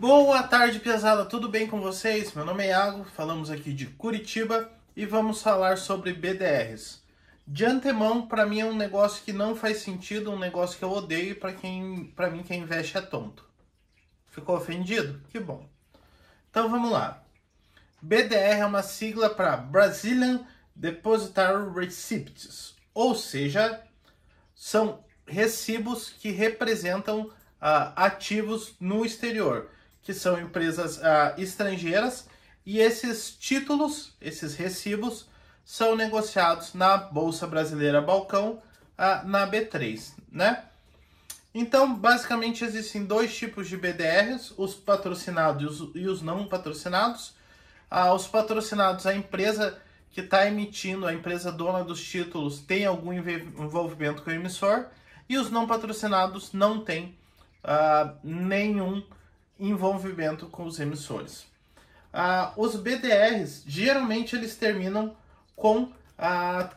Boa tarde, pesada. Tudo bem com vocês? Meu nome é Iago, falamos aqui de Curitiba e vamos falar sobre BDRs. De antemão, para mim é um negócio que não faz sentido, um negócio que eu odeio para quem, para mim quem investe é tonto. Ficou ofendido? Que bom. Então vamos lá. BDR é uma sigla para Brazilian Depositary Receipts, ou seja, são recibos que representam uh, ativos no exterior que são empresas ah, estrangeiras, e esses títulos, esses recibos, são negociados na Bolsa Brasileira Balcão, ah, na B3, né? Então, basicamente, existem dois tipos de BDRs, os patrocinados e os não patrocinados. Ah, os patrocinados, a empresa que está emitindo, a empresa dona dos títulos, tem algum envolvimento com o emissor, e os não patrocinados não têm ah, nenhum envolvimento com os emissores. Ah, os BDRs, geralmente eles terminam com ah,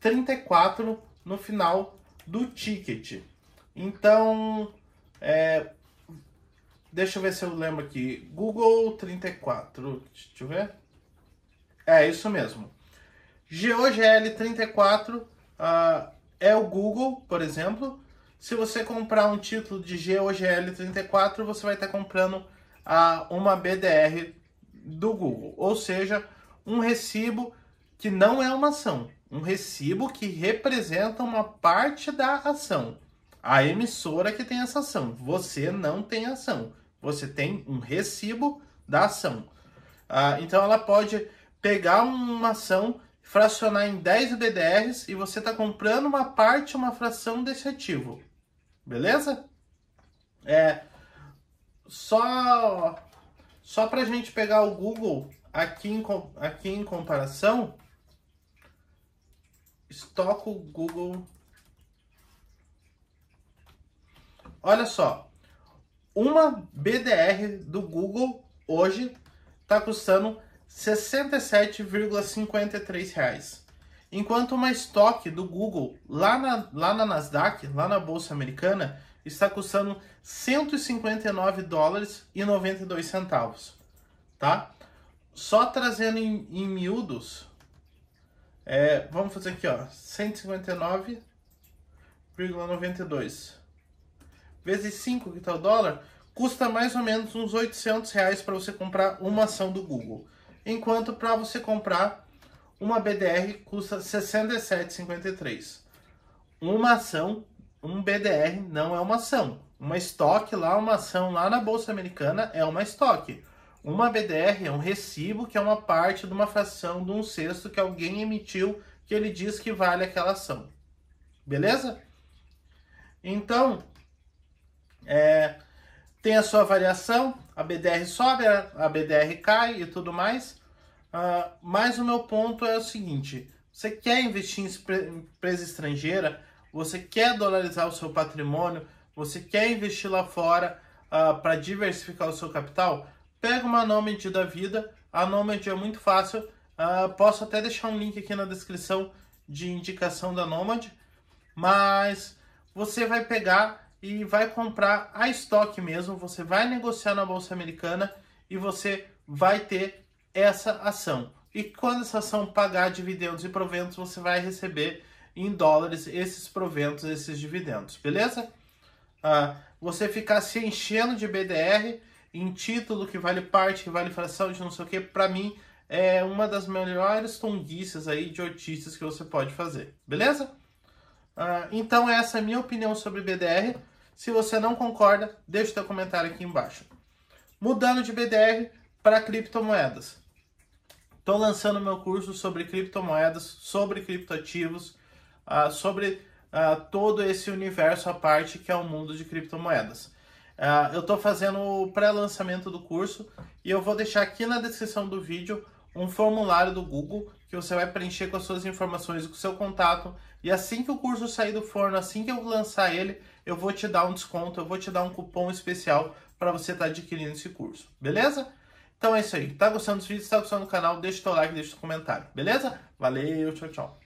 34 no final do ticket. Então, é, deixa eu ver se eu lembro aqui. Google 34, deixa eu ver. É, isso mesmo. GOGL 34 ah, é o Google, por exemplo, se você comprar um título de GOGL 34, você vai estar comprando a, uma BDR do Google, ou seja, um recibo que não é uma ação, um recibo que representa uma parte da ação. A emissora que tem essa ação, você não tem ação, você tem um recibo da ação. Ah, então ela pode pegar uma ação, fracionar em 10 BDRs e você está comprando uma parte, uma fração desse ativo. Beleza? É só só a gente pegar o Google aqui em, aqui em comparação, estoca o Google. Olha só, uma BDR do Google hoje está custando R$ 67,53 enquanto uma estoque do Google lá na, lá na Nasdaq, lá na Bolsa Americana, está custando 159 dólares e 92 centavos, tá? Só trazendo em, em miúdos, é, vamos fazer aqui, ó, 159,92 vezes 5 que tal tá o dólar, custa mais ou menos uns 800 reais para você comprar uma ação do Google. Enquanto para você comprar uma BDR custa 67,53. Uma ação, um BDR não é uma ação. Uma estoque lá, uma ação lá na bolsa americana é uma estoque. Uma BDR é um recibo que é uma parte de uma fração de um sexto que alguém emitiu que ele diz que vale aquela ação. Beleza? Então, é, tem a sua variação, a BDR sobe, a BDR cai e tudo mais. Ah, mas o meu ponto é o seguinte: você quer investir em empresa estrangeira, você quer dolarizar o seu patrimônio, você quer investir lá fora uh, ah, para diversificar o seu capital, pega uma Nomad da vida. A Nomad é muito fácil. Uh, posso até deixar um link aqui na descrição de indicação da Nomad, mas você vai pegar e vai comprar a estoque mesmo, você vai negociar na bolsa americana e você vai ter essa ação. E quando essa ação pagar dividendos e proventos, você vai receber em dólares esses proventos, esses dividendos, beleza? Ah, você ficar se enchendo de BDR em título que vale parte, que vale fração, de não sei o que, para mim é uma das melhores tonguices aí de notícias que você pode fazer, beleza? Ah, então essa é a minha opinião sobre BDR. Se você não concorda, deixe seu comentário aqui embaixo. Mudando de BDR para criptomoedas. Estou lançando meu curso sobre criptomoedas, sobre criptoativos, uh, sobre uh, todo esse universo à parte que é o mundo de criptomoedas. Uh, eu estou fazendo o pré-lançamento do curso e eu vou deixar aqui na descrição do vídeo um formulário do Google que você vai preencher com as suas informações, com o seu contato. E assim que o curso sair do forno, assim que eu lançar ele, eu vou te dar um desconto, eu vou te dar um cupom especial para você estar tá adquirindo esse curso, beleza? Então é isso aí. Tá gostando dos vídeos? Tá gostando do canal? Deixa o teu like, deixa o teu comentário. Beleza? Valeu, tchau, tchau.